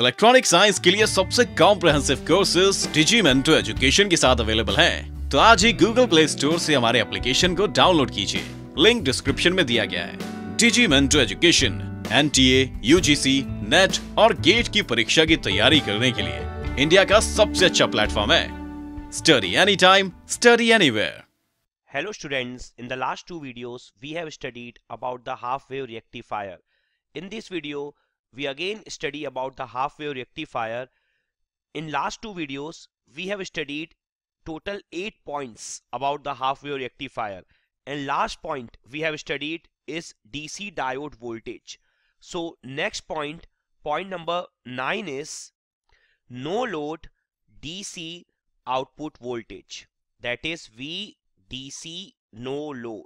Electronic science के लिए सबसे comprehensive courses Digiimento Education के साथ अवेलेबल हैं। तो आज ही गूगल प्ले स्टोर से हमारे एप्लीकेशन को डाउनलोड कीजिए लिंक डिस्क्रिप्शन में दिया गया है Digiimento Education N T A UGC NET और गेट की परीक्षा की तैयारी करने के लिए इंडिया का सबसे अच्छा प्लेटफॉर्म है study any time study any hello students in the last two videos we have studied about the half wave rectifier in this video we again study about the half wave rectifier. In last two videos, we have studied total eight points about the half wave rectifier. And last point we have studied is DC diode voltage. So next point, point number 9 is no load DC output voltage. That is v dc no load.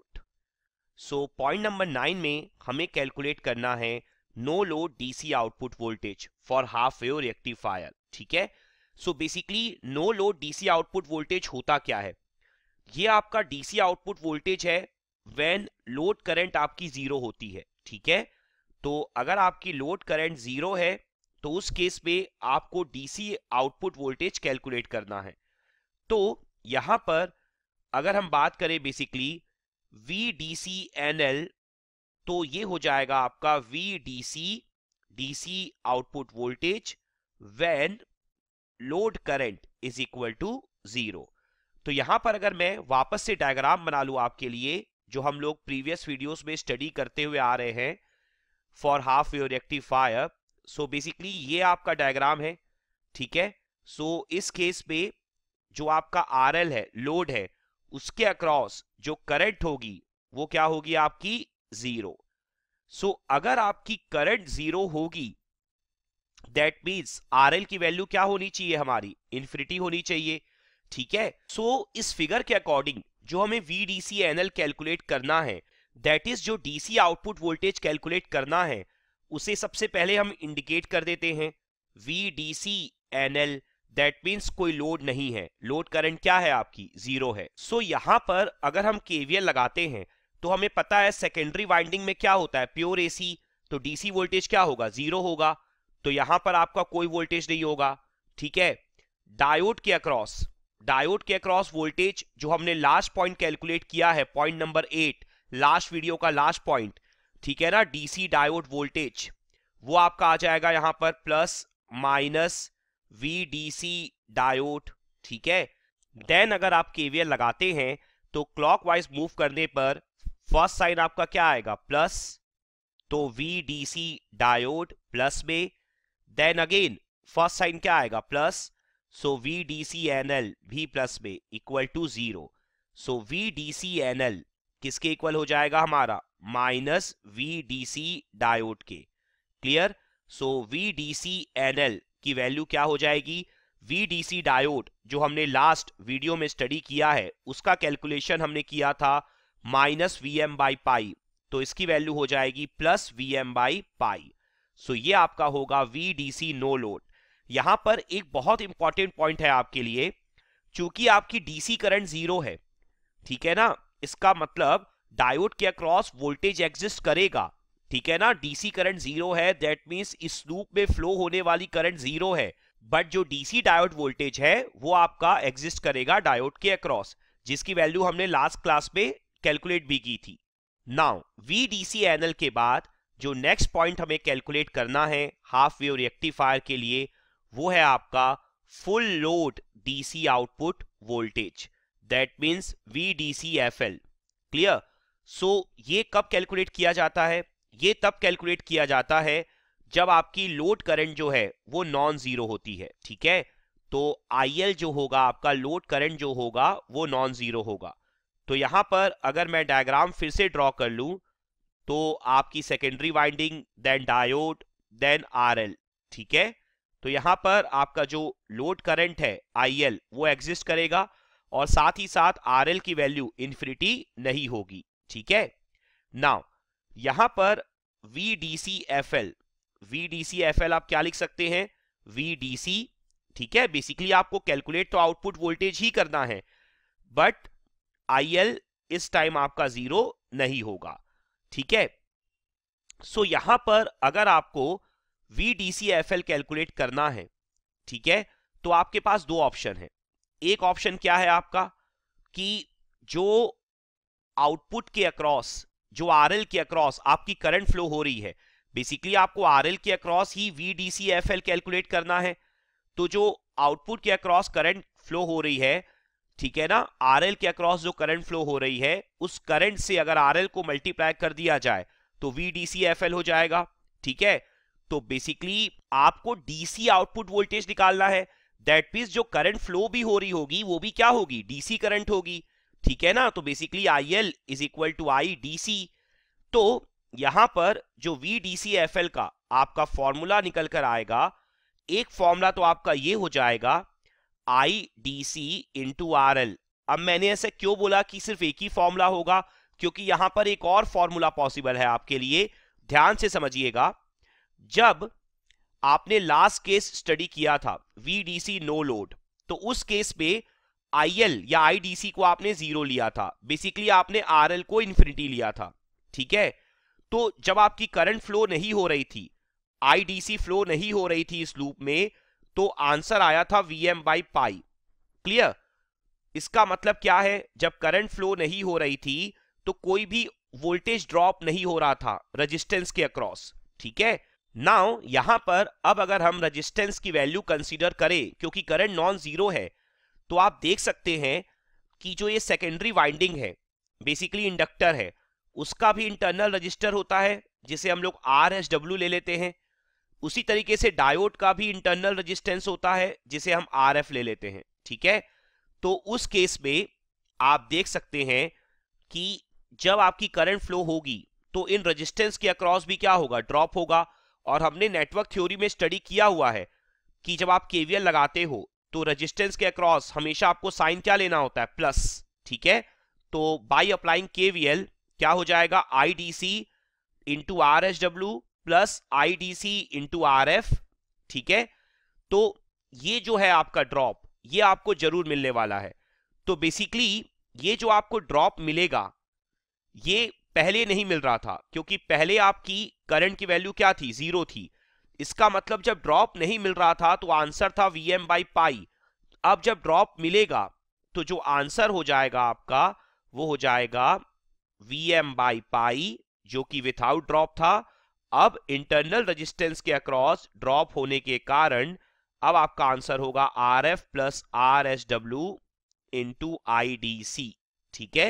so point number 9 mein hame calculate karna hai no load DC output voltage for half wave rectifier ठीक है so basically no load DC output voltage होता क्या है ये आपका DC output voltage है when load current आपकी zero होती है ठीक है तो अगर आपकी लोड करंट जीरो है तो उस केस में आपको डीसी आउटपुट वोल्टेज कैलकुलेट करना है तो यहां पर अगर हम बात करें basically V D C N L तो ये हो जाएगा आपका V D D C output voltage when load current is equal to zero तो यहां पर अगर मैं वापस से डायग्राम बना लू आपके लिए जो हम लोग प्रीवियस वीडियोस में स्टडी करते हुए आ रहे हैं for half your rectifier so basically ये आपका डायग्राम है ठीक है सो so, इस केस पे जो आपका आर है लोड है उसके अक्रॉस जो करंट होगी वो क्या होगी आपकी जीरो सो so, अगर आपकी करंट जीरो होगी दैट मीन्स आर की वैल्यू क्या होनी चाहिए हमारी इन्फिनिटी होनी चाहिए ठीक है सो so, इस फिगर के अकॉर्डिंग जो हमें V D C N L calculate करना है दैट इज जो डीसी आउटपुट वोल्टेज कैलकुलेट करना है उसे सबसे पहले हम इंडिकेट कर देते हैं V D C N L that means कोई लोड नहीं है लोड करंट क्या है आपकी जीरो है सो so, यहाँ पर अगर हम केवीएल लगाते हैं तो हमें पता है सेकेंडरी वाइंडिंग में क्या होता है प्योर एसी तो डीसी वोल्टेज क्या होगा जीरो होगा तो यहां पर आपका कोई वोल्टेज नहीं होगा ठीक है डायोड के अक्रॉस डायोड के अक्रॉस वोल्टेज जो हमने लास्ट पॉइंट कैलकुलेट किया है point number eight last video का लास्ट पॉइंट ठीक है ना डीसी डायोड वोल्टेज वो आपका आ जाएगा यहां पर plus minus V D C diode ठीक है देन अगर आप केवीएल लगाते हैं तो क्लॉकवाइज मूव करने पर फर्स्ट साइन आपका क्या आएगा प्लस तो वीडीसी डायोड प्लस में देन अगेन फर्स्ट साइन क्या आएगा plus so V D C N L भी प्लस में equal to zero so V D C N L किसके इक्वल हो जाएगा हमारा minus V D C diode के clear so V D C N L की वैल्यू क्या हो जाएगी वी डी सी डायोड जो हमने लास्ट वीडियो में स्टडी किया है उसका कैलकुलेशन हमने किया था minus V M by pi तो इसकी वैल्यू हो जाएगी plus V M by pi so ये आपका होगा V D C no load यहां पर एक बहुत इंपॉर्टेंट पॉइंट है आपके लिए चूंकि आपकी डीसी करंट जीरो है ठीक है ना इसका मतलब डायोड के अक्रॉस वोल्टेज एग्जिस्ट करेगा ठीक है ना डीसी करंट जीरो है दैट मीन्स इस लूप में फ्लो होने वाली करंट जीरो है बट जो डीसी डायोड वोल्टेज है वो आपका एग्जिस्ट करेगा डायोड के अक्रॉस जिसकी वैल्यू हमने लास्ट क्लास में कैलकुलेट भी की थी नाउ वीडीसी एल के बाद जो नेक्स्ट पॉइंट हमें कैलकुलेट करना है हाफ वेव रिएक्टिफायर के लिए वो है आपका full load DC output voltage that means V D C F L clear so ये कब कैलकुलेट किया जाता है ये तब कैलकुलेट किया जाता है जब आपकी लोड करंट जो है वो नॉन जीरो होती है ठीक है तो आई एल जो होगा आपका लोड करंट जो होगा वो नॉन जीरो होगा तो यहां पर अगर मैं डायग्राम फिर से ड्रॉ कर लू तो आपकी secondary winding then diode then RL ठीक है तो यहां पर आपका जो लोड करंट है आईएल वो एग्जिस्ट करेगा और साथ ही साथ आरएल की वैल्यू इन्फिनिटी नहीं होगी ठीक है नाउ यहां पर V D C F L V D C F L आप क्या लिख सकते हैं वी डी सी ठीक है बेसिकली आपको कैलकुलेट तो आउटपुट वोल्टेज ही करना है बट आई एल इस टाइम आपका जीरो नहीं होगा ठीक है सो so, यहां पर अगर आपको V D C F L calculate करना है ठीक है तो आपके पास दो ऑप्शन है एक ऑप्शन क्या है आपका कि जो आउटपुट के अक्रॉस जो आर एल के अक्रॉस आपकी करंट फ्लो हो रही है बेसिकली आपको आर एल के अक्रॉस ही V D C F L calculate करना है तो जो आउटपुट के अक्रॉस करंट फ्लो हो रही है ठीक है ना आरएल के अक्रॉस जो करंट फ्लो हो रही है उस करंट से अगर आरएल को मल्टीप्लाई कर दिया जाए तो वीडीसीएफएल हो जाएगा ठीक है तो बेसिकली आपको डीसी आउटपुट वोल्टेज निकालना है दैट मीन जो करंट फ्लो भी हो रही होगी वो भी क्या होगी डीसी करंट होगी ठीक है ना तो basically I L is equal to I DC तो यहां पर जो वी डी का आपका फॉर्मूला निकल कर आएगा एक फॉर्मूला तो आपका ये हो जाएगा I D C into R L अब मैंने ऐसा क्यों बोला कि सिर्फ एक ही फॉर्मूला होगा क्योंकि यहां पर एक और फॉर्मूला पॉसिबल है आपके लिए ध्यान से समझिएगा जब आपने लास्ट केस स्टडी किया था वीडीसी नो लोड तो उस केस पे आईएल या आईडीसी को आपने जीरो लिया था बेसिकली आपने आरएल को इन्फिनिटी लिया था ठीक है तो जब आपकी करंट फ्लो नहीं हो रही थी आईडीसी फ्लो नहीं हो रही थी इस लूप में तो आंसर आया था V M by pi clear इसका मतलब क्या है जब करंट फ्लो नहीं हो रही थी तो कोई भी वोल्टेज ड्रॉप नहीं हो रहा था रेजिस्टेंस के अक्रॉस ठीक है नाउ यहां पर अब अगर हम रेजिस्टेंस की वैल्यू कंसीडर करें क्योंकि करंट नॉन जीरो है तो आप देख सकते हैं कि जो ये सेकेंडरी वाइंडिंग है बेसिकली इंडक्टर है उसका भी इंटरनल रजिस्टर होता है जिसे हम लोग आर एस डब्ल्यू ले लेते हैं उसी तरीके से डायोड का भी इंटरनल रजिस्टेंस होता है जिसे हम आर ले लेते हैं ठीक है तो उस केस में आप देख सकते हैं कि जब आपकी करंट फ्लो होगी तो इन रजिस्टेंस के अक्रॉस भी क्या होगा ड्रॉप होगा और हमने नेटवर्क थ्योरी में स्टडी किया हुआ है कि जब आप केवीएल लगाते हो तो रजिस्टेंस के अक्रॉस हमेशा आपको साइन क्या लेना होता है प्लस ठीक है तो बाई अप्लाइंग केवीएल क्या हो जाएगा I D C into R S W plus I D C into R F ठीक है तो ये जो है आपका ड्रॉप ये आपको जरूर मिलने वाला है तो बेसिकली ये जो आपको ड्रॉप मिलेगा ये पहले नहीं मिल रहा था क्योंकि पहले आपकी करंट की वैल्यू क्या थी जीरो थी इसका मतलब जब ड्रॉप नहीं मिल रहा था तो आंसर था वी एम बाई पाई अब जब ड्रॉप मिलेगा तो जो आंसर हो जाएगा आपका वो हो जाएगा वी एम बाई पाई जो कि विथआउट ड्रॉप था अब इंटरनल रजिस्टेंस के अक्रॉस ड्रॉप होने के कारण अब आपका आंसर होगा R F plus R S W into I D C ठीक है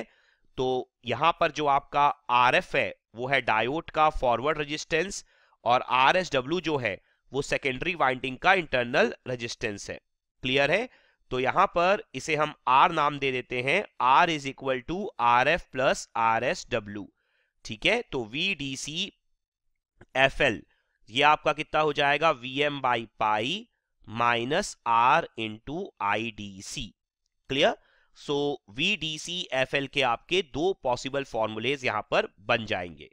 तो यहां पर जो आपका आर एफ है वो है डायोड का फॉरवर्ड रजिस्टेंस और आर एस डब्ल्यू जो है वो सेकेंडरी वाइंडिंग का इंटरनल रजिस्टेंस है क्लियर है तो यहां पर इसे हम आर नाम दे देते हैं R is equal to R F plus R S W ठीक है तो V D C F L ये आपका कितना हो जाएगा V M by pi minus R into I D C clear so V D C F L के आपके दो पॉसिबल फॉर्मूलेज यहां पर बन जाएंगे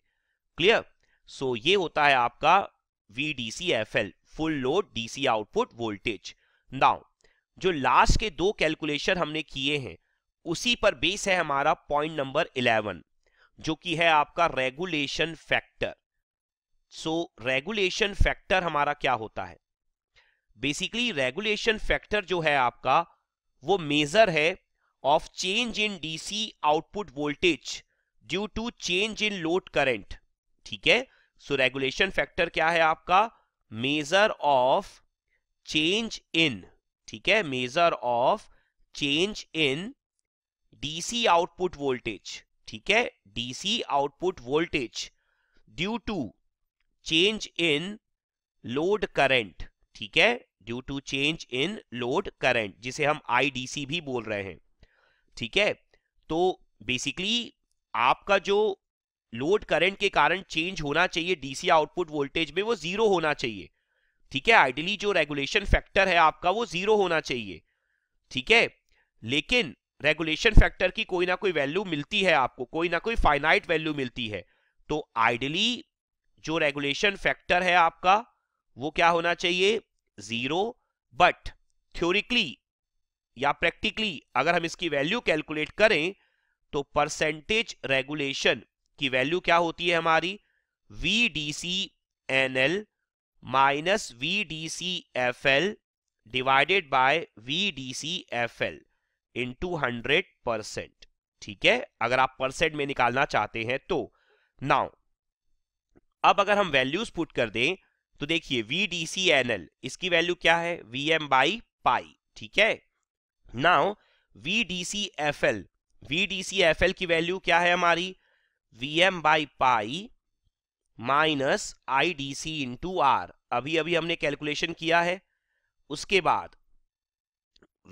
क्लियर सो so, ये होता है आपका V D C F L full load DC output voltage now जो लास्ट के दो कैलकुलेशन हमने किए हैं उसी पर बेस है हमारा पॉइंट नंबर 11 जो कि है आपका regulation factor so regulation factor हमारा क्या होता है बेसिकली रेगुलेशन फैक्टर जो है आपका वो मेजर है of change in DC output voltage due to change in load current ठीक है सो रेगुलेशन फैक्टर क्या है आपका मेजर ऑफ चेंज इन ठीक है major of change in DC output voltage ठीक है DC output voltage due to change in load current ठीक है due to change in load current जिसे हम आईडीसी भी बोल रहे हैं ठीक है तो बेसिकली आपका जो लोड करंट के कारण चेंज होना चाहिए डीसी आउटपुट वोल्टेज में वो जीरो होना चाहिए ठीक है आइडियली जो रेगुलेशन फैक्टर है आपका वो जीरो होना चाहिए ठीक है लेकिन रेगुलेशन फैक्टर की कोई ना कोई वैल्यू मिलती है आपको कोई ना कोई फाइनाइट वैल्यू मिलती है तो आइडियली जो रेगुलेशन फैक्टर है आपका वो क्या होना चाहिए जीरो बट थ्योरिकली या प्रैक्टिकली अगर हम इसकी वैल्यू कैलकुलेट करें तो परसेंटेज रेगुलेशन की वैल्यू क्या होती है हमारी V D C N L minus V D C F L divided by V D C F L into hundred percent ठीक है अगर आप परसेंट में निकालना चाहते हैं तो नाउ अब अगर हम वैल्यूज पुट कर दें तो देखिए V D C N L इसकी वैल्यू क्या है वी एम बाई पाई ठीक है now V D C F L V D C F L की वैल्यू क्या है हमारी V M by pi minus I D C into R अभी अभी हमने कैलकुलेशन किया है उसके बाद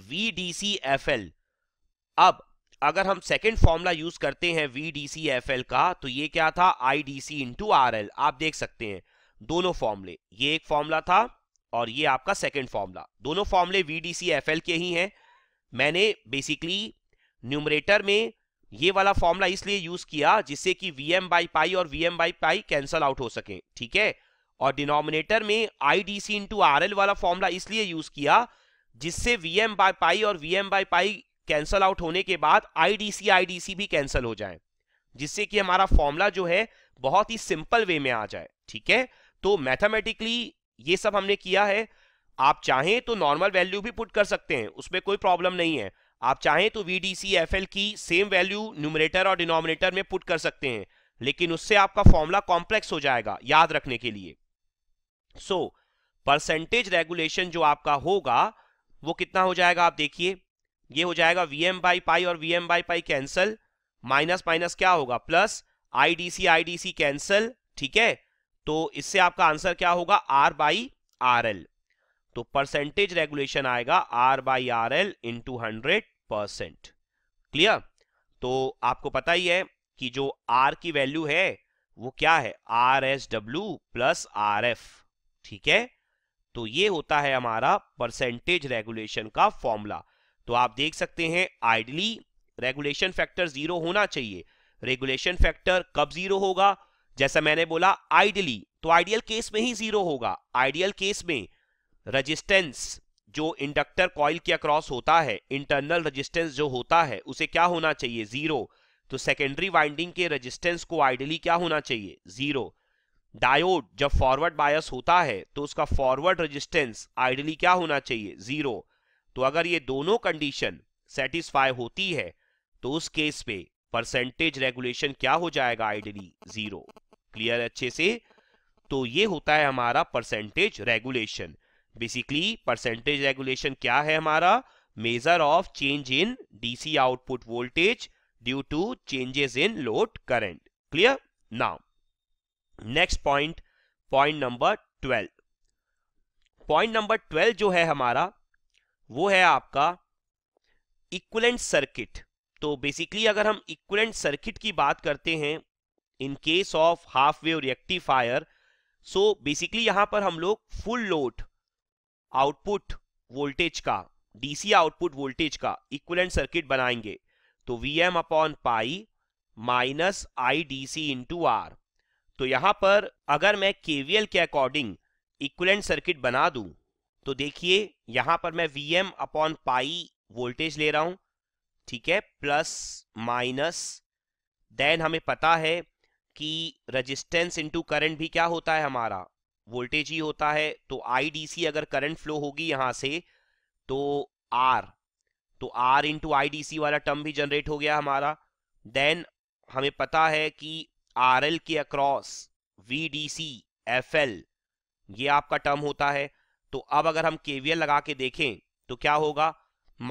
V D C F L अब अगर हम सेकेंड फॉर्मूला यूज करते हैं V D C F L का तो ये क्या था I D C into R L आप देख सकते हैं दोनों फॉर्मूले ये एक फॉर्मूला था और ये आपका सेकेंड फॉर्मूला दोनों फॉर्मूले V D C F L के ही हैं मैंने बेसिकली न्यूमरेटर में ये वाला फॉर्मूला इसलिए यूज किया जिससे कि वी एम बाई पाई और V M by pi cancel out हो सके ठीक है और डिनोमिनेटर में I D C into R L वाला फॉर्मूला इसलिए यूज किया जिससे वी एम बाई पाई और V M by pi cancel out होने के बाद आईडीसी आईडीसी भी कैंसल हो जाए जिससे कि हमारा फॉर्मूला जो है बहुत ही सिंपल वे में आ जाए ठीक है तो मैथमेटिकली ये सब हमने किया है आप चाहें तो नॉर्मल वैल्यू भी पुट कर सकते हैं उसमें कोई प्रॉब्लम नहीं है आप चाहें तो V D C F L की सेम वैल्यू न्यूमरेटर और डिनोमिनेटर में पुट कर सकते हैं लेकिन उससे आपका फॉर्मूला कॉम्प्लेक्स हो जाएगा याद रखने के लिए सो परसेंटेज रेगुलेशन जो आपका होगा वो कितना हो जाएगा आप देखिए ये हो जाएगा वी एम बाई पाई और V M by pi cancel minus minus क्या होगा plus I D C I D C cancel ठीक है तो इससे आपका आंसर क्या होगा आर बाई आर एल तो परसेंटेज रेगुलेशन आएगा R by R L into hundred percent clear तो आपको पता ही है कि जो आर की वैल्यू है वो क्या है R S W plus R F ठीक है तो ये होता है हमारा परसेंटेज रेगुलेशन का फॉर्मूला तो आप देख सकते हैं आइडली रेगुलेशन फैक्टर जीरो होना चाहिए रेगुलेशन फैक्टर कब जीरो होगा जैसा मैंने बोला आइडली तो आइडियल केस में ही जीरो होगा आइडियल केस में रजिस्टेंस जो इंडक्टर कॉइल के अक्रॉस होता है इंटरनल रजिस्टेंस जो होता है उसे क्या होना चाहिए जीरो तो सेकेंडरी वाइंडिंग के रजिस्टेंस को आइडली क्या होना चाहिए जीरो डायोड जब फॉरवर्ड बायस होता है तो उसका फॉरवर्ड रजिस्टेंस आइडली क्या होना चाहिए जीरो तो अगर ये दोनों कंडीशन सेटिस्फाई होती है तो उस केस पे परसेंटेज रेगुलेशन क्या हो जाएगा आइडली जीरो क्लियर अच्छे से तो ये होता है हमारा percentage regulation basically percentage regulation क्या है हमारा measure of change in DC output voltage due to changes in load current clear now next point point number twelve point number twelve जो है हमारा वो है आपका इक्वलेंट सर्किट तो बेसिकली अगर हम इक्वलेंट सर्किट की बात करते हैं in case of half wave rectifier so basically यहां पर हम लोग फुल लोड आउटपुट वोल्टेज का डीसी आउटपुट वोल्टेज का इक्वलेंट सर्किट बनाएंगे तो V M upon pi minus I D C into R तो यहां पर अगर मैं केवीएल के अकॉर्डिंग इक्वलेंट सर्किट बना दूं तो देखिए यहां पर मैं V M upon pi voltage ले रहा हूं ठीक है प्लस माइनस देन हमें पता है कि रजिस्टेंस इनटू करंट भी क्या होता है हमारा वोल्टेज ही होता है तो सी अगर करंट फ्लो होगी यहां से तो आर तो आर इंटू आई वाला टर्म भी जनरेट हो गया हमारा देन हमें पता है कि आर के across V D C F L ये आपका टर्म होता है तो अब अगर हम केवीएल लगा के देखें तो क्या होगा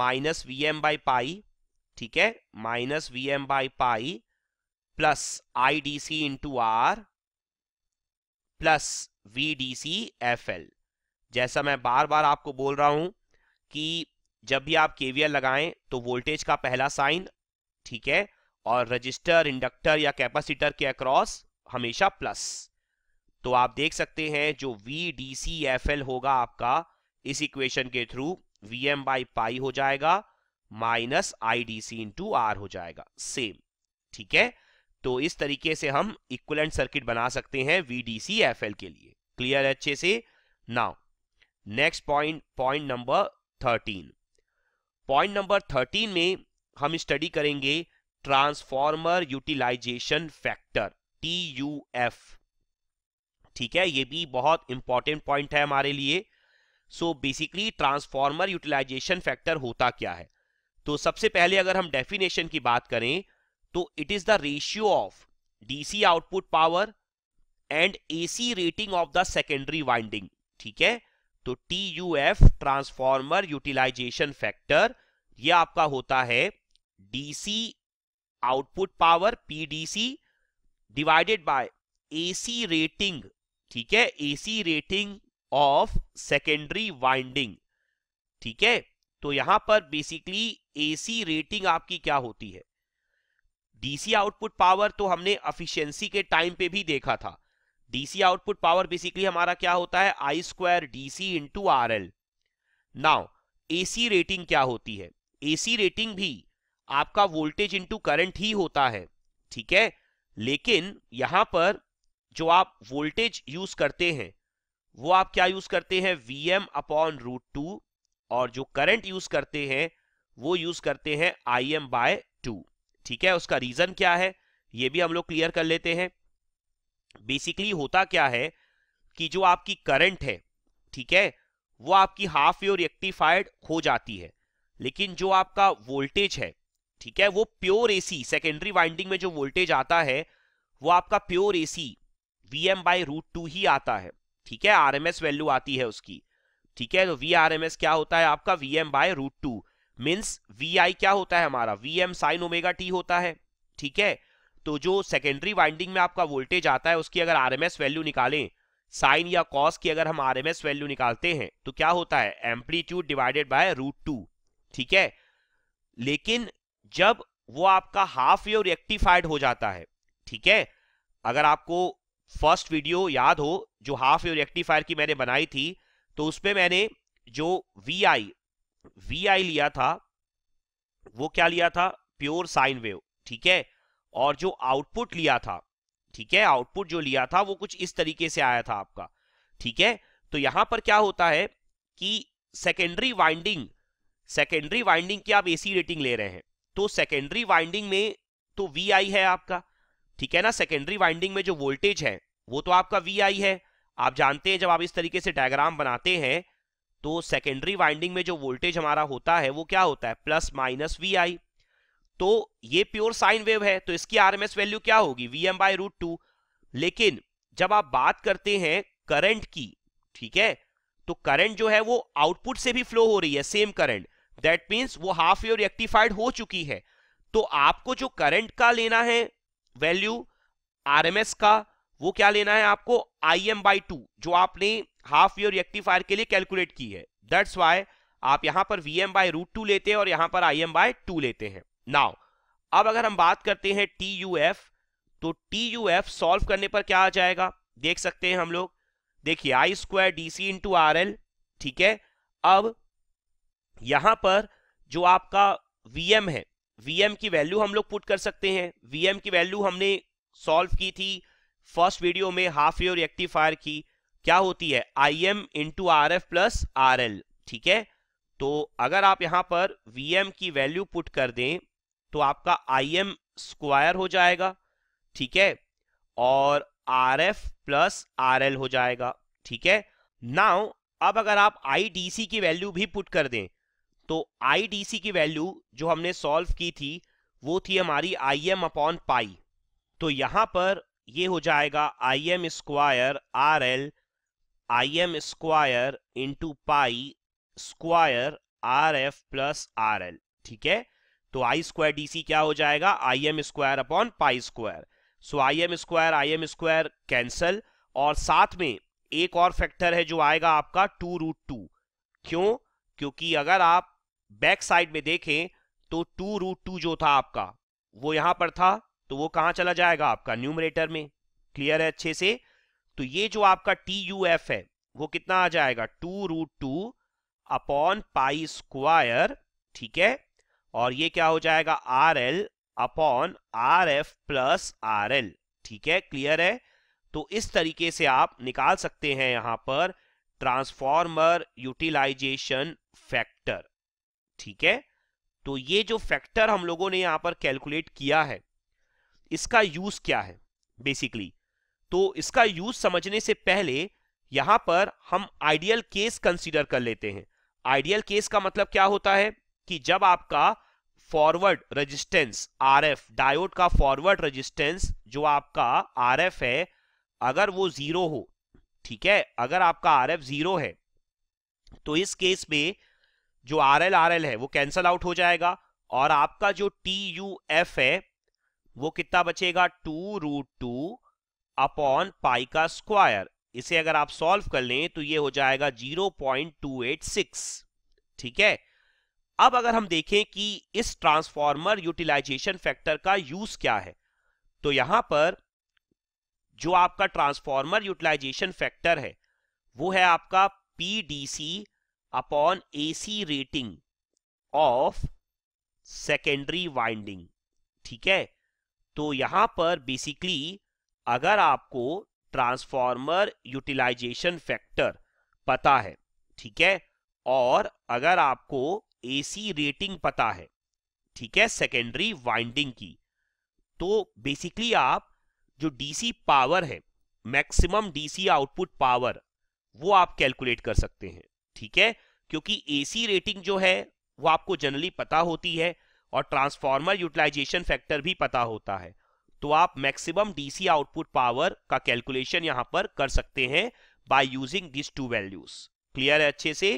minus V M by pi ठीक है minus V M by pi plus I D C into R plus V D C F L जैसा मैं बार बार आपको बोल रहा हूं कि जब भी आप केवीएल लगाएं तो वोल्टेज का पहला साइन ठीक है और रजिस्टर इंडक्टर या कैपेसिटर के अक्रॉस हमेशा प्लस तो आप देख सकते हैं जो V D C F L होगा आपका इस इक्वेशन के through V M by pi हो जाएगा minus I D C into R हो जाएगा सेम ठीक है तो इस तरीके से हम इक्वलेंट सर्किट बना सकते हैं V D C F L के लिए क्लियर अच्छे से now next point point number thirteen point number thirteen में हम स्टडी करेंगे transformer utilization factor T U F ठीक है ये भी बहुत इंपॉर्टेंट पॉइंट है हमारे लिए so basically transformer utilization factor होता क्या है तो सबसे पहले अगर हम डेफिनेशन की बात करें तो it is the ratio of DC output power and AC rating of the secondary winding ठीक है तो T U F transformer utilization factor ये आपका होता है DC output power PDC divided by AC rating ठीक है AC rating of secondary winding ठीक है तो यहां पर बेसिकली एसी रेटिंग आपकी क्या होती है डीसी आउटपुट पावर तो हमने अफिशियंसी के टाइम पे भी देखा था डीसी आउटपुट पावर बेसिकली हमारा क्या होता है I square DC into R L now AC rating क्या होती है एसी रेटिंग भी आपका वोल्टेज इंटू करंट ही होता है ठीक है लेकिन यहां पर जो आप वोल्टेज यूज करते हैं वो आप क्या यूज करते हैं V M upon root two और जो करंट यूज करते हैं वो यूज करते हैं आई एम बाय टू ठीक है उसका रीजन क्या है ये भी हम लोग क्लियर कर लेते हैं बेसिकली होता क्या है कि जो आपकी करंट है ठीक है वो आपकी हाफ योर रेक्टिफाइड हो जाती है लेकिन जो आपका वोल्टेज है ठीक है वो प्योर एसी सेकेंडरी वाइंडिंग में जो वोल्टेज आता है वो आपका pure AC VM M by root two ही आता है ठीक है आर एम एस वैल्यू आती है उसकी ठीक है तो वी आर एम एस क्या होता है आपका V M by root two means V I क्या होता है हमारा V M sine omega T होता है ठीक है तो जो सेकेंडरी वाइंडिंग में आपका वोल्टेज आता है उसकी अगर आर एम एस वैल्यू निकालें साइन या कॉस की अगर हम आर एम एस वैल्यू निकालते हैं तो क्या होता है amplitude divided by root two ठीक है लेकिन जब वो आपका हाफ वेव रेक्टिफाइड हो जाता है ठीक है अगर आपको फर्स्ट वीडियो याद हो जो हाफ वेव रेक्टिफायर की मैंने बनाई थी तो उसमें मैंने जो वी आई वी आई लिया था वो क्या लिया था प्योर साइन वेव ठीक है और जो आउटपुट लिया था ठीक है आउटपुट जो लिया था वो कुछ इस तरीके से आया था आपका ठीक है तो यहां पर क्या होता है कि सेकेंडरी वाइंडिंग सेकेंडरी वाइंडिंग की आप एसी रेटिंग ले रहे हैं तो सेकेंडरी वाइंडिंग में तो वी आई है आपका ठीक है ना सेकेंडरी वाइंडिंग में जो वोल्टेज है वो तो आपका वी आई है आप जानते हैं जब आप इस तरीके से डायग्राम बनाते हैं तो सेकेंडरी वाइंडिंग में जो वोल्टेज हमारा होता है वो क्या होता है प्लस माइनस वी आई तो ये प्योर साइन वेव है तो इसकी आरएमएस वैल्यू क्या होगी V M by root two लेकिन जब आप बात करते हैं करंट की ठीक है तो करंट जो है वो आउटपुट से भी फ्लो हो रही है सेम करंट दैट मीन्स वो हाफ वेव रेक्टिफाइड हो चुकी है तो आपको जो करंट का लेना है वैल्यू आरएमएस का वो क्या लेना है आपको आई एम बाई टू जो आपने हाफ ईयर रेक्टिफायर के लिए कैलकुलेट की है दैट्स वाई आप यहां पर V M by root two लेते हैं और यहां पर आई एम बाई टू लेते हैं नाउ अब अगर हम बात करते हैं टी यू एफ तो टी यू एफ सॉल्व करने पर क्या आ जाएगा देख सकते हैं हम लोग देखिए I square D C into R L ठीक है अब यहां पर जो आपका वी एम है वीएम की वैल्यू हम लोग पुट कर सकते हैं वीएम की वैल्यू हमने सॉल्व की थी फर्स्ट वीडियो में हाफ ईयर रिएक्टिव की क्या होती है I M into R F plus R L ठीक है तो अगर आप यहां पर वी एम की वैल्यू पुट कर दें तो आपका आई एम स्क्वायर हो जाएगा ठीक है और R F plus R L हो जाएगा ठीक है नाउ अब अगर आप आई डी सी की वैल्यू भी पुट कर दें तो आईडीसी की वैल्यू जो हमने सॉल्व की थी वो थी हमारी आई एम अपॉन पाई तो यहां पर ये हो जाएगा I M square R L I M square into pi square R F plus R L ठीक है तो आई स्क्वायर डीसी क्या हो जाएगा I M square upon pi square so I M square I M square cancel और साथ में एक और फैक्टर है जो आएगा आपका टू रूट टू क्यों क्योंकि अगर आप बैक साइड में देखें तो टू रूट टू जो था आपका वो यहां पर था तो वो कहां चला जाएगा आपका न्यूमरेटर में क्लियर है अच्छे से तो ये जो आपका टी यू एफ है वो कितना आ जाएगा two root two upon pi square ठीक है और ये क्या हो जाएगा R L upon R F plus R L ठीक है क्लियर है तो इस तरीके से आप निकाल सकते हैं यहां पर ट्रांसफॉर्मर यूटिलाइजेशन फैक्टर ठीक है तो ये जो फैक्टर हम लोगों ने यहां पर कैलकुलेट किया है इसका यूज क्या है बेसिकली तो इसका यूज समझने से पहले यहां पर हम आइडियल केस कंसीडर कर लेते हैं आइडियल केस का मतलब क्या होता है कि जब आपका फॉरवर्ड रेजिस्टेंस आरएफ डायोड का फॉरवर्ड रेजिस्टेंस जो आपका आरएफ है अगर वो जीरो हो ठीक है अगर आपका आरएफ जीरो है तो इस केस में जो आर एल आर एल है वो कैंसल आउट हो जाएगा और आपका जो टी यू एफ है वो कितना बचेगा two root two upon pi का स्क्वायर इसे अगर आप सॉल्व कर लें तो ये हो जाएगा 0.286 ठीक है अब अगर हम देखें कि इस ट्रांसफॉर्मर यूटिलाइजेशन फैक्टर का यूज क्या है तो यहां पर जो आपका ट्रांसफॉर्मर यूटिलाइजेशन फैक्टर है वो है आपका P D C upon AC rating of secondary winding ठीक है तो यहां पर बेसिकली अगर आपको ट्रांसफॉर्मर यूटिलाइजेशन फैक्टर पता है ठीक है और अगर आपको एसी रेटिंग पता है ठीक है सेकेंडरी वाइंडिंग की तो बेसिकली आप जो डीसी पावर है मैक्सिमम डीसी आउटपुट पावर वो आप कैलकुलेट कर सकते हैं ठीक है क्योंकि एसी रेटिंग जो है वो आपको जनरली पता होती है और ट्रांसफार्मर यूटिलाइजेशन फैक्टर भी पता होता है तो आप मैक्सिमम डीसी आउटपुट पावर का कैलकुलेशन यहां पर कर सकते हैं by using this two values clear है अच्छे से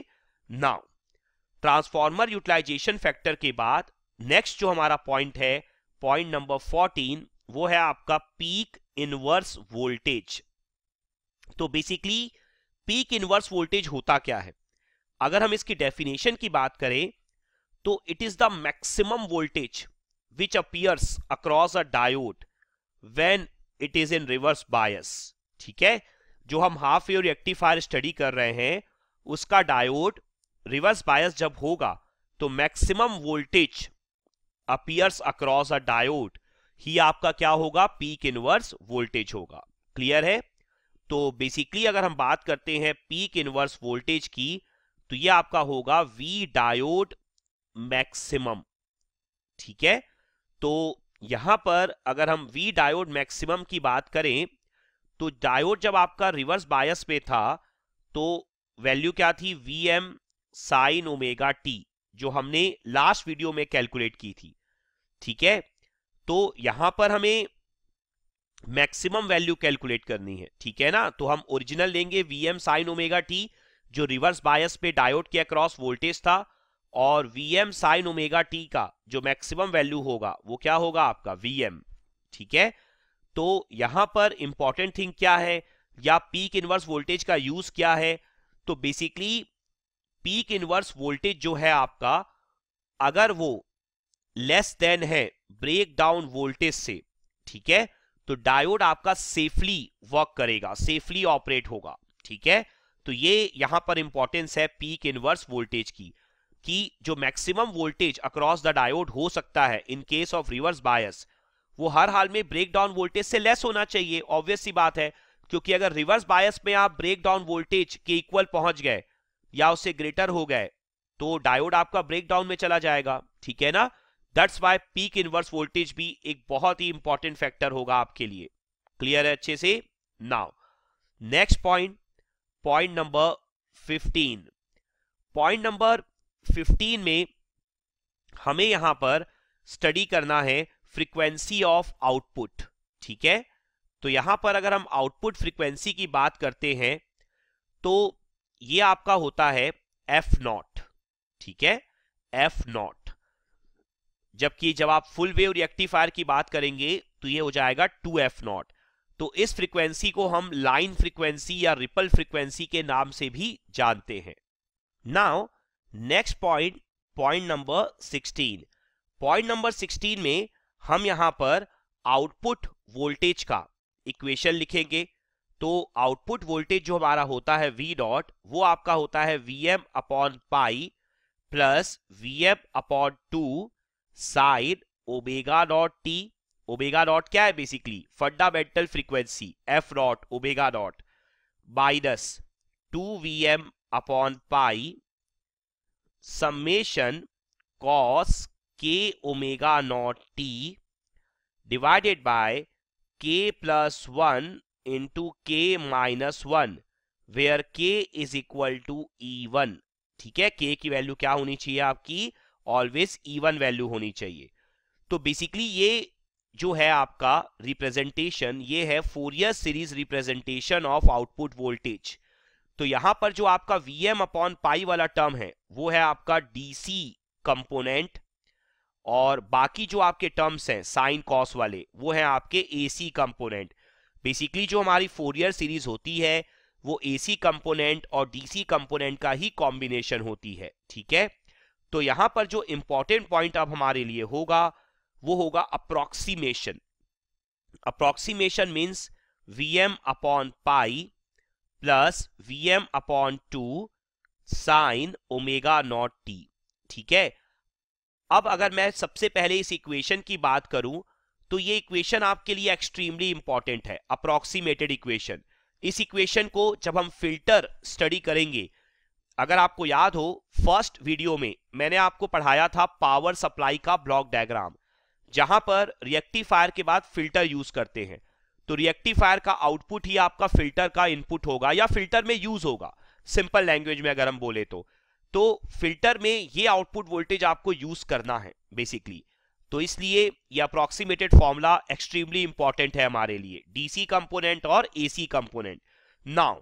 नाउ ट्रांसफार्मर यूटिलाइजेशन फैक्टर के बाद नेक्स्ट जो हमारा पॉइंट है पॉइंट नंबर 14 वो है आपका पीक इनवर्स वोल्टेज तो बेसिकली पीक इनवर्स वोल्टेज होता क्या है अगर हम इसकी डेफिनेशन की बात करें तो it is the maximum voltage which appears across a diode when it is in reverse bias ठीक है जो हम हाफ वेव रेक्टिफायर स्टडी कर रहे हैं उसका डायोड रिवर्स बायस जब होगा तो maximum voltage appears across a diode ही आपका क्या होगा पीक इनवर्स वोल्टेज होगा क्लियर है तो बेसिकली अगर हम बात करते हैं पीक इनवर्स वोल्टेज की तो ये आपका होगा वी डायोड मैक्सिमम ठीक है तो यहां पर अगर हम वी डायोड मैक्सिमम की बात करें तो डायोड जब आपका रिवर्स बायस पे था तो वैल्यू क्या थी V M sine omega T जो हमने लास्ट वीडियो में कैलकुलेट की थी ठीक है तो यहां पर हमें मैक्सिमम वैल्यू कैलकुलेट करनी है ठीक है ना तो हम ओरिजिनल लेंगे V M sine omega T जो रिवर्स बायस पे डायोड के अक्रॉस वोल्टेज था और V M sine omega T का जो मैक्सिमम वैल्यू होगा वो क्या होगा आपका वी एम ठीक है तो यहां पर इंपॉर्टेंट थिंग क्या है या पीक इनवर्स वोल्टेज का यूज क्या है तो बेसिकली पीक इनवर्स वोल्टेज जो है आपका अगर वो लेस देन है ब्रेक डाउन वोल्टेज से ठीक है तो डायोड आपका सेफली वर्क करेगा सेफली ऑपरेट होगा ठीक है तो ये यहां पर इंपॉर्टेंस है पीक इनवर्स वोल्टेज की कि जो maximum voltage across the diode हो सकता है in case of reverse bias वो हर हाल में ब्रेक डाउन वोल्टेज से लेस होना चाहिए ऑब्वियस सी बात है क्योंकि अगर रिवर्स बायस में आप ब्रेक डाउन वोल्टेज के इक्वल पहुंच गए या उससे ग्रेटर हो गए तो डायोड आपका ब्रेक डाउन में चला जाएगा ठीक है ना that's why peak inverse voltage भी एक बहुत ही इंपॉर्टेंट फैक्टर होगा आपके लिए क्लियर है अच्छे से now next point point number 15 point number 15 में हमें यहां पर स्टडी करना है फ्रीक्वेंसी ऑफ आउटपुट ठीक है तो यहां पर अगर हम आउटपुट फ्रीक्वेंसी की बात करते हैं तो ये आपका होता है एफ नॉट ठीक है एफ नॉट जबकि जब आप फुल वेव रिएक्टिफायर की बात करेंगे तो ये हो जाएगा टू एफ नॉट तो इस फ्रीक्वेंसी को हम लाइन फ्रीक्वेंसी या रिपल फ्रीक्वेंसी के नाम से भी जानते हैं now next point point number 16 point number 16 में हम यहां पर आउटपुट वोल्टेज का इक्वेशन लिखेंगे तो आउटपुट वोल्टेज जो हमारा होता है वी डॉट वो आपका होता है V M upon pi plus V M upon two sine omega dot T omega not क्या है basically fundamental frequency F not omega not minus two V M upon pi summation cos K omega not T divided by K plus one into K minus one where K is equal to even ठीक है के की value क्या होनी चाहिए आपकी always E one value होनी चाहिए तो बेसिकली ये जो है आपका रिप्रेजेंटेशन ये है Fourier series representation of output voltage तो यहां पर जो आपका वी एम अपॉन पाई वाला टर्म है वो है आपका डीसी कंपोनेंट और बाकी जो आपके टर्म्स हैं साइन कॉस वाले वो है आपके एसी कंपोनेंट बेसिकली जो हमारी फोरियर सीरीज होती है वो एसी कंपोनेंट और डीसी कंपोनेंट का ही कॉम्बिनेशन होती है ठीक है तो यहां पर जो इंपॉर्टेंट पॉइंट अब हमारे लिए होगा वो होगा approximation approximation means V M upon pi plus V M upon two sine omega not T ठीक है अब अगर मैं सबसे पहले इस इक्वेशन की बात करूं तो ये इक्वेशन आपके लिए एक्सट्रीमली इंपॉर्टेंट है अप्रोक्सीमेटेड इक्वेशन इस इक्वेशन को जब हम फिल्टर स्टडी करेंगे अगर आपको याद हो फर्स्ट वीडियो में मैंने आपको पढ़ाया था पावर सप्लाई का ब्लॉक डायग्राम जहां पर रिएक्टिफायर के बाद फिल्टर यूज करते हैं तो रिएक्टिफायर का आउटपुट ही आपका फिल्टर का इनपुट होगा या फिल्टर में यूज होगा सिंपल लैंग्वेज में अगर हम बोले तो तो फिल्टर में ये आउटपुट वोल्टेज आपको यूज करना है बेसिकली तो इसलिए ये अप्रोक्सीमेटेड फॉर्मूला एक्सट्रीमली इंपॉर्टेंट है हमारे लिए डीसी कंपोनेंट और एसी कंपोनेंट नाउ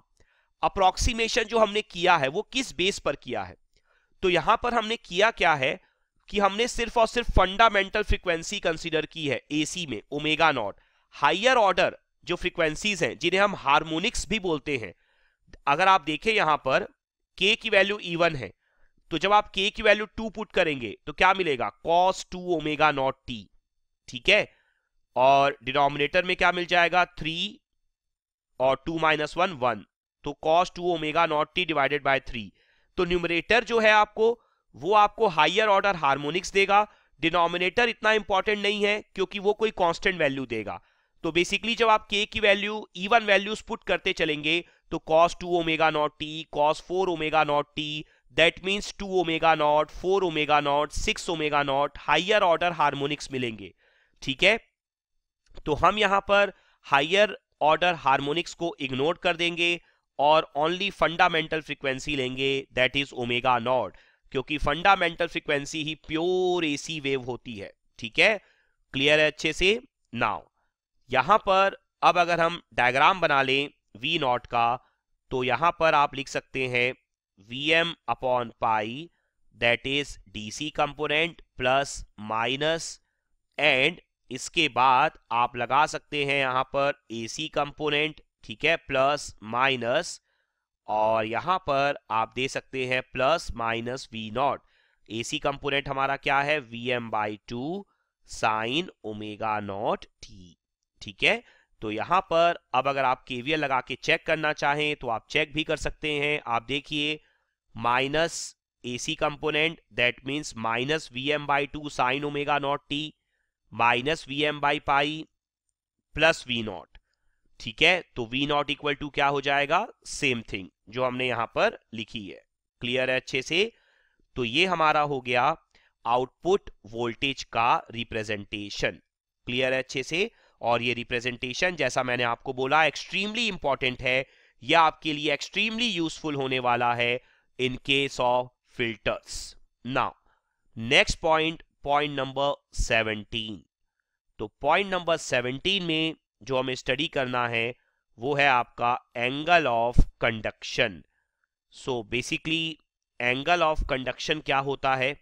अप्रोक्सीमेशन जो हमने किया है वो किस बेस पर किया है तो यहां पर हमने किया क्या है कि हमने सिर्फ और सिर्फ फंडामेंटल फ्रीक्वेंसी कंसीडर की है एसी में ओमेगा नॉट हाइयर ऑर्डर जो फ्रीक्वेंसीज हैं जिन्हें हम हार्मोनिक्स भी बोलते हैं अगर आप देखें यहां पर के की वैल्यू इवन है तो जब आप के की वैल्यू टू पुट करेंगे तो क्या मिलेगा cos two omega not T ठीक है और डिनोमिनेटर में क्या मिल जाएगा थ्री और टू माइनस वन वन तो cos two omega not T divided by three तो न्यूमरेटर जो है आपको वो आपको हायर ऑर्डर हार्मोनिक्स देगा डिनोमिनेटर इतना इंपॉर्टेंट नहीं है क्योंकि वो कोई कांस्टेंट वैल्यू देगा तो बेसिकली जब आप के की वैल्यू इवन वैल्यूज पुट करते चलेंगे तो cos two omega not T cos four omega not T that means two omega not four omega not six omega not higher order harmonics मिलेंगे ठीक है तो हम यहां पर हाइयर ऑर्डर हार्मोनिक्स को इग्नोर कर देंगे और ओनली फंडामेंटल फ्रीक्वेंसी लेंगे दैट इज ओमेगा नॉट क्योंकि फंडामेंटल फ्रीक्वेंसी ही प्योर एसी वेव होती है ठीक है क्लियर है अच्छे से नाउ यहां पर अब अगर हम डायग्राम बना लें वी नॉट का तो यहां पर आप लिख सकते हैं V M upon pi that is DC component plus minus and इसके बाद आप लगा सकते हैं यहां पर एसी कंपोनेंट ठीक है प्लस माइनस और यहां पर आप दे सकते हैं plus minus V not A C component हमारा क्या है V M by two sine omega not T ठीक है तो यहां पर अब अगर आप केवीएल लगा के चेक करना चाहें तो आप चेक भी कर सकते हैं आप देखिए minus A C component that means minus V M by two sine omega not T minus V M by pi plus V not ठीक है तो v नॉट इक्वल टू क्या हो जाएगा सेम थिंग जो हमने यहां पर लिखी है क्लियर है अच्छे से तो ये हमारा हो गया आउटपुट वोल्टेज का रिप्रेजेंटेशन क्लियर है अच्छे से और ये रिप्रेजेंटेशन जैसा मैंने आपको बोला एक्सट्रीमली इंपॉर्टेंट है यह आपके लिए एक्सट्रीमली यूजफुल होने वाला है इन केस ऑफ फिल्टर्स ना नेक्स्ट पॉइंट पॉइंट नंबर 17 तो पॉइंट नंबर 17 में जो हमें स्टडी करना है वो है आपका angle of conduction so basically angle of conduction क्या होता है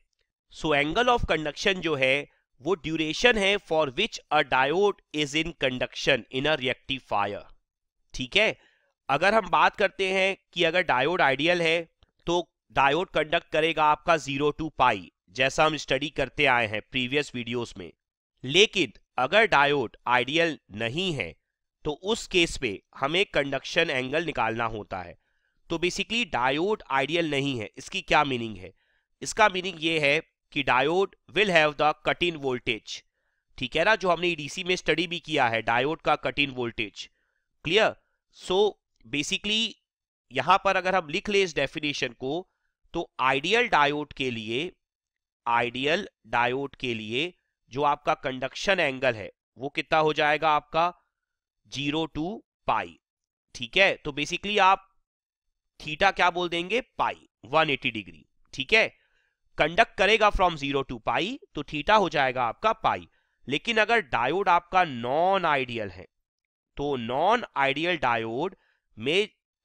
सो एंगल ऑफ कंडक्शन जो है वो ड्यूरेशन है for which a diode is in conduction in a rectifier ठीक है अगर हम बात करते हैं कि अगर डायोड आइडियल है तो डायोड कंडक्ट करेगा आपका जीरो टू पाई जैसा हम स्टडी करते आए हैं प्रीवियस वीडियोस में लेकिन अगर डायोड आइडियल नहीं है तो उस केस पे हमें कंडक्शन एंगल निकालना होता है तो बेसिकली डायोड आइडियल नहीं है इसकी क्या मीनिंग है इसका मीनिंग ये है कि diode will have the cut in voltage ठीक है ना जो हमने ईडीसी e में स्टडी भी किया है डायोड का cut in voltage clear so basically यहां पर अगर हम लिख ले इस डेफिनेशन को तो आइडियल डायोड के लिए आइडियल डायोड के लिए जो आपका कंडक्शन एंगल है वो कितना हो जाएगा आपका जीरो टू पाई ठीक है तो बेसिकली आप थीटा क्या बोल देंगे पाई 180 डिग्री ठीक है कंडक्ट करेगा फ्रॉम जीरो टू पाई तो थीटा हो जाएगा आपका पाई लेकिन अगर डायोड आपका नॉन आइडियल है तो नॉन आइडियल डायोड में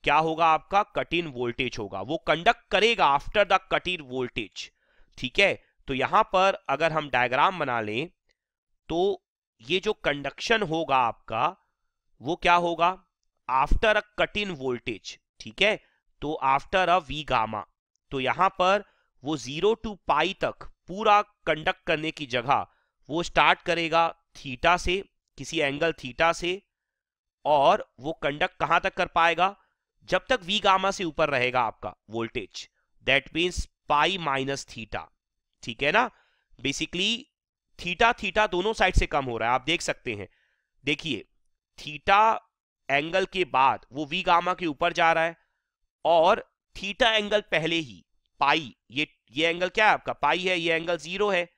क्या होगा आपका कट इन वोल्टेज होगा वो कंडक्ट करेगा after the cut in voltage ठीक है तो यहां पर अगर हम डायग्राम बना लें तो ये जो कंडक्शन होगा आपका वो क्या होगा after a cut in voltage ठीक है तो आफ्टर अ वी गामा तो यहां पर वो जीरो टू पाई तक पूरा कंडक्ट करने की जगह वो स्टार्ट करेगा थीटा से किसी एंगल थीटा से और वो कंडक्ट कहां तक कर पाएगा जब तक वी गामा से ऊपर रहेगा आपका voltage that means pi minus theta ठीक है ना बेसिकली थीटा थीटा दोनों साइड से कम हो रहा है आप देख सकते हैं देखिए थीटा एंगल के बाद वो वी गामा के ऊपर जा रहा है और थीटा एंगल पहले ही पाई ये ये एंगल क्या है आपका पाई है ये एंगल जीरो है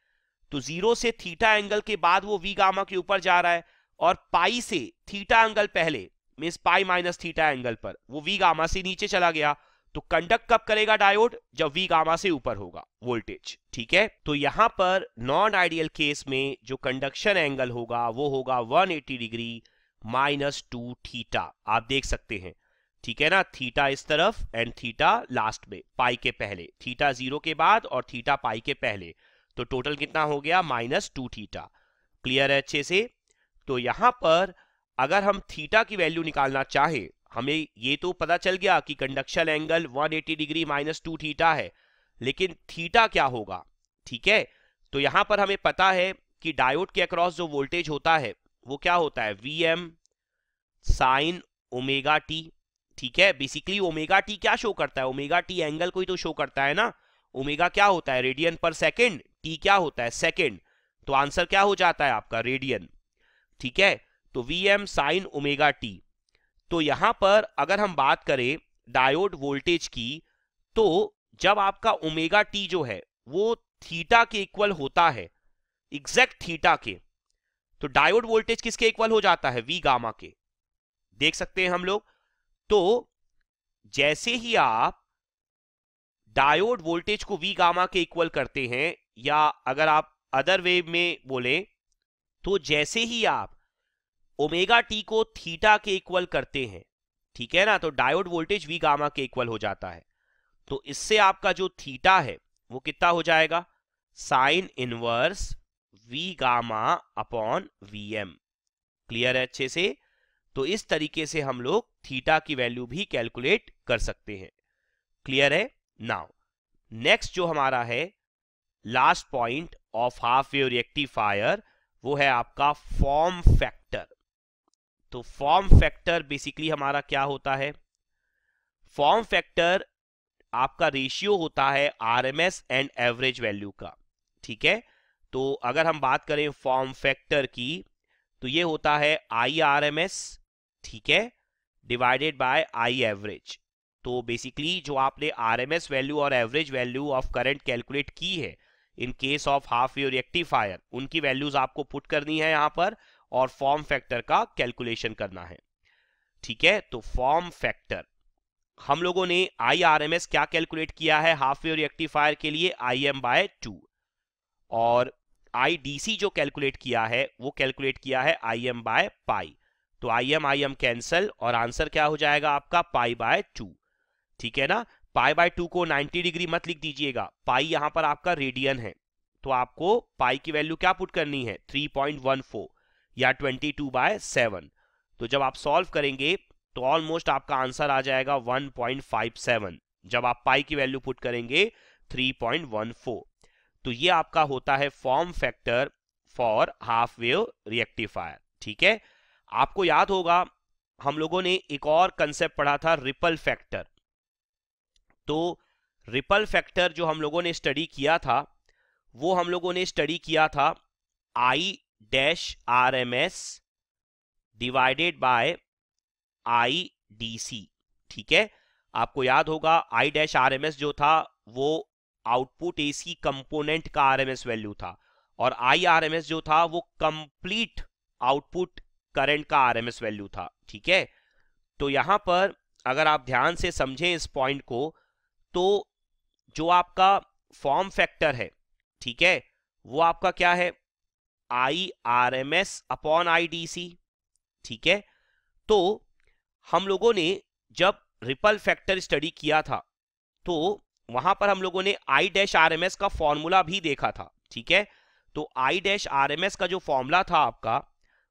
तो जीरो से थीटा एंगल के बाद वो वी गामा के ऊपर जा रहा है और पाई से थीटा एंगल पहले means pi minus theta angle पर वो वी गामा से नीचे चला गया तो कंडक्ट कब करेगा डायोड जब वी गामा से ऊपर होगा वोल्टेज ठीक है तो यहां पर नॉन आइडियल केस में जो कंडक्शन एंगल होगा वो होगा 180 डिग्री माइनस टू थीटा आप देख सकते हैं ठीक है ना थीटा इस तरफ एंड थीटा लास्ट में पाई के पहले थीटा जीरो के बाद और थीटा पाई के पहले तो टोटल कितना हो गया माइनस टू थीटा क्लियर है अच्छे से तो यहां पर अगर हम थीटा की वैल्यू निकालना चाहें हमें ये तो पता चल गया कि conduction angle 180 degree minus two theta है लेकिन थीटा क्या होगा ठीक है तो यहां पर हमें पता है कि डायोड के अक्रॉस जो वोल्टेज होता है वो क्या होता है V M sine omega T ठीक है बेसिकली ओमेगा टी क्या शो करता है ओमेगा टी एंगल को ही तो शो करता है ना ओमेगा क्या होता है रेडियन पर सेकेंड टी क्या होता है सेकेंड तो आंसर क्या हो जाता है आपका रेडियन ठीक है तो V M sine omega T तो यहां पर अगर हम बात करें डायोड वोल्टेज की तो जब आपका ओमेगा टी जो है वो थीटा के इक्वल होता है एग्जैक्ट थीटा के तो डायोड वोल्टेज किसके इक्वल हो जाता है वी गामा के देख सकते हैं हम लोग तो जैसे ही आप डायोड वोल्टेज को वी गामा के इक्वल करते हैं या अगर आप अदर वेव में बोले तो जैसे ही आप ओमेगा टी को थीटा के इक्वल करते हैं ठीक है ना तो डायोड वोल्टेज वी गामा के इक्वल हो जाता है तो इससे आपका जो थीटा है वो कितना हो जाएगा sine inverse V gamma upon V M clear है अच्छे से तो इस तरीके से हम लोग थीटा की वैल्यू भी कैलकुलेट कर सकते हैं क्लियर है नाउ नेक्स्ट जो हमारा है last point of half wave rectifier वो है आपका फॉर्म फैक्टर तो फॉर्म फैक्टर बेसिकली हमारा क्या होता है फॉर्म फैक्टर आपका रेशियो होता है आरएमएस एंड एवरेज वैल्यू का ठीक है तो अगर हम बात करें फॉर्म फैक्टर की तो ये होता है आई आर ठीक है डिवाइडेड बाय आई एवरेज तो बेसिकली जो आपने आर वैल्यू और average value of current calculate की है in case of half your rectifier उनकी वैल्यूज आपको पुट करनी है यहां पर और फॉर्म फैक्टर का कैलकुलेशन करना है ठीक है तो फॉर्म फैक्टर हम लोगों ने आई आर एम एस क्या कैलकुलेट किया है हाफ वेव रिएक्टिफायर के लिए आई एम बाय टू और आई डी सी जो कैलकुलेट किया है वो कैलकुलेट किया है आई एम बाय पाई तो I M I M cancel और आंसर क्या हो जाएगा आपका पाई बाय टू ठीक है ना पाई बाय टू को 90 डिग्री मत लिख दीजिएगा पाई यहां पर आपका रेडियन है तो आपको पाई की वैल्यू क्या पुट करनी है फोर या 22 टू बाय सेवन तो जब आप सॉल्व करेंगे तो ऑलमोस्ट आपका आंसर आ जाएगा 1.57 जब आप पाई की वैल्यू पुट करेंगे 3.14 तो ये आपका होता है form factor for half wave rectifier ठीक है आपको याद होगा हम लोगों ने एक और कंसेप्ट पढ़ा था रिपल फैक्टर तो रिपल फैक्टर जो हम लोगों ने स्टडी किया था वो हम लोगों ने स्टडी किया था I dash R M S divided by I D C ठीक है आपको याद होगा I dash R M S जो था वो आउटपुट एसी कंपोनेंट का आर एम एस वैल्यू था और आई आर एम एस जो था वो कंप्लीट आउटपुट करंट का आर एम एस वैल्यू था ठीक है तो यहां पर अगर आप ध्यान से समझें इस पॉइंट को तो जो आपका फॉर्म फैक्टर है ठीक है वो आपका क्या है I R M S upon I D C ठीक है तो हम लोगों ने जब रिपल फैक्टर स्टडी किया था तो वहां पर हम लोगों ने I dash R M S का फॉर्मूला भी देखा था ठीक है तो I dash R M S का जो फॉर्मूला था आपका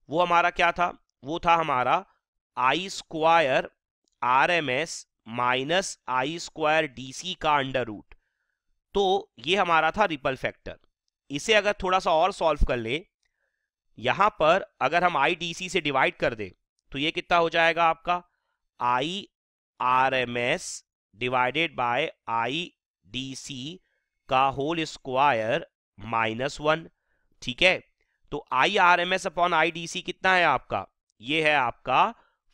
वो हमारा क्या था वो था हमारा I square R M S minus I square D C का अंडर रूट तो ये हमारा था रिपल फैक्टर इसे अगर थोड़ा सा और सॉल्व कर ले यहां पर अगर हम आई से डिवाइड कर दे तो ये कितना हो जाएगा आपका I R M S divided by I D C का होल स्क्वायर माइनस वन ठीक है तो I R M S upon I D C कितना है आपका ये है आपका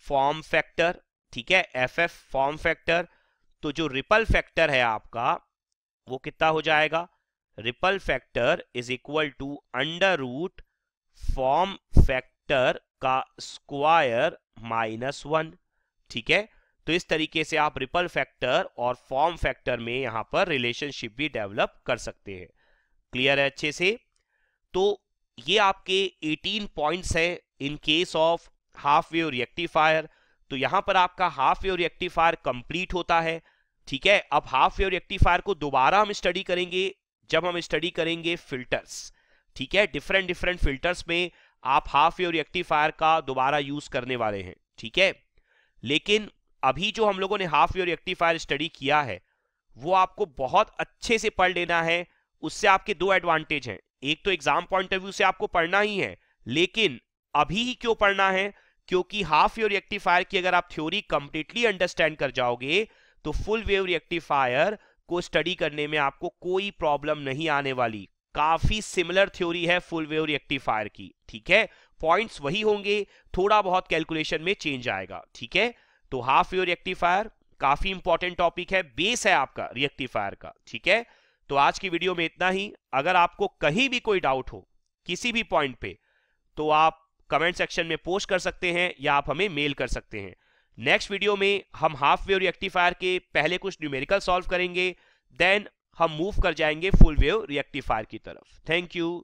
फॉर्म फैक्टर ठीक है एफ एफ फॉर्म फैक्टर तो जो रिपल फैक्टर है आपका वो कितना हो जाएगा ripple factor is equal to under root form factor का स्क्वायर माइनस वन ठीक है तो इस तरीके से आप रिपल फैक्टर और फॉर्म फैक्टर में यहां पर रिलेशनशिप भी डेवलप कर सकते हैं क्लियर है अच्छे से तो ये आपके 18 पॉइंट्स है in case of half wave rectifier तो यहां पर आपका हाफ वेव रिएक्टिफायर कंप्लीट होता है ठीक है अब हाफ वेव रिएक्टिफायर को दोबारा हम स्टडी करेंगे जब हम स्टडी करेंगे फिल्टर्स ठीक है डिफरेंट डिफरेंट फिल्टर्स में आप हाफ योर रिएक्टिफायर का दोबारा यूज करने वाले हैं ठीक है लेकिन अभी जो हम लोगों ने हाफ योर रिएक्टिफायर स्टडी किया है वो आपको बहुत अच्छे से पढ़ लेना है उससे आपके दो एडवांटेज हैं एक तो एग्जाम पॉइंट ऑफ व्यू से आपको पढ़ना ही है लेकिन अभी ही क्यों पढ़ना है क्योंकि हाफ योर रिएक्टिफायर की अगर आप थ्योरी कंप्लीटली अंडरस्टैंड कर जाओगे तो फुल वेव रिएक्टिफायर को स्टडी करने में आपको कोई प्रॉब्लम नहीं आने वाली काफी सिमिलर थ्योरी है फुल वेव रिएक्टिफायर की ठीक है पॉइंट्स वही होंगे थोड़ा बहुत कैलकुलेशन में चेंज आएगा ठीक है तो हाफ वेव रिएक्टिफायर काफी इंपॉर्टेंट टॉपिक है बेस है आपका रिएक्टिफायर का ठीक है तो आज की वीडियो में इतना ही अगर आपको कहीं भी कोई डाउट हो किसी भी पॉइंट पे तो आप कमेंट सेक्शन में पोस्ट कर सकते हैं या आप हमें मेल कर सकते हैं नेक्स्ट वीडियो में हम हाफ वेव रिएक्टिफायर के पहले कुछ न्यूमेरिकल सॉल्व करेंगे देन हम मूव कर जाएंगे फुल वेव रिएक्टिफायर की तरफ थैंक यू